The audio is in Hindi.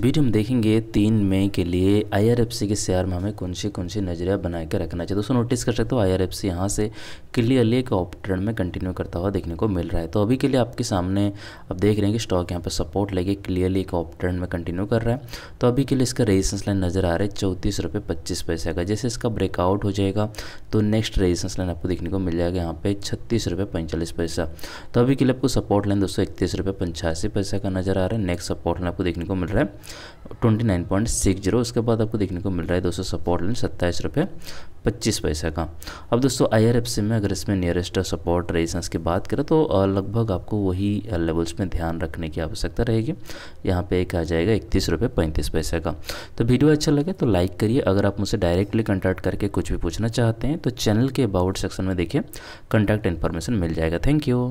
वीडियो तो में देखेंगे तीन मई के लिए आईआरएफसी के शेयर में हमें कौन सी कौन सी नजरिया बना के रखना चाहिए दोस्तों नोटिस कर सकते हो आईआरएफसी यहाँ से क्लियरली एक ऑप ट्रेंड में कंटिन्यू करता हुआ देखने को मिल रहा है तो अभी के लिए आपके सामने आप देख रहे हैं कि स्टॉक यहाँ पर सपोर्ट लेके क्लियरली एक ऑप ट्रेंड में कंटिन्यू कर रहा है तो अभी के लिए इसका रेजिस्टेंस लाइन नजर आ रहा है चौंतीस रुपये पच्चीस पैसे का जैसे इसका ब्रेकआउट हो जाएगा तो नेक्स्ट रेजिस्टेंस लाइन आपको देखने को मिल जाएगा यहाँ पे छत्तीस रुपये पैंतालीस पैसा तो अभी के लिए आपको सपोर्ट लाइन दोस्तों इकतीस रुपये पंचासी पैसा का नजर आ रहा है नेक्स्ट सपोर्ट लाइन आपको देखने को मिल रहा है twenty nine point six zero उसके बाद आपको देखने को मिल रहा है दोस्तों सपोर्ट लेन सत्ताईस रुपये पच्चीस पैसा का अब दोस्तों आई में अगर इसमें नियरेस्ट सपोर्ट रेजिस्टेंस की बात करें तो लगभग आपको वही लेवल्स में ध्यान रखने की आवश्यकता रहेगी यहाँ पे एक आ जाएगा इकतीस रुपये पैंतीस पैसे का तो वीडियो अच्छा लगे तो लाइक करिए अगर आप मुझसे डायरेक्टली कंटैक्ट करके कुछ भी पूछना चाहते हैं तो चैनल के अबाउट सेक्शन में देखिए कंटैक्ट इन्फॉर्मेशन मिल जाएगा थैंक यू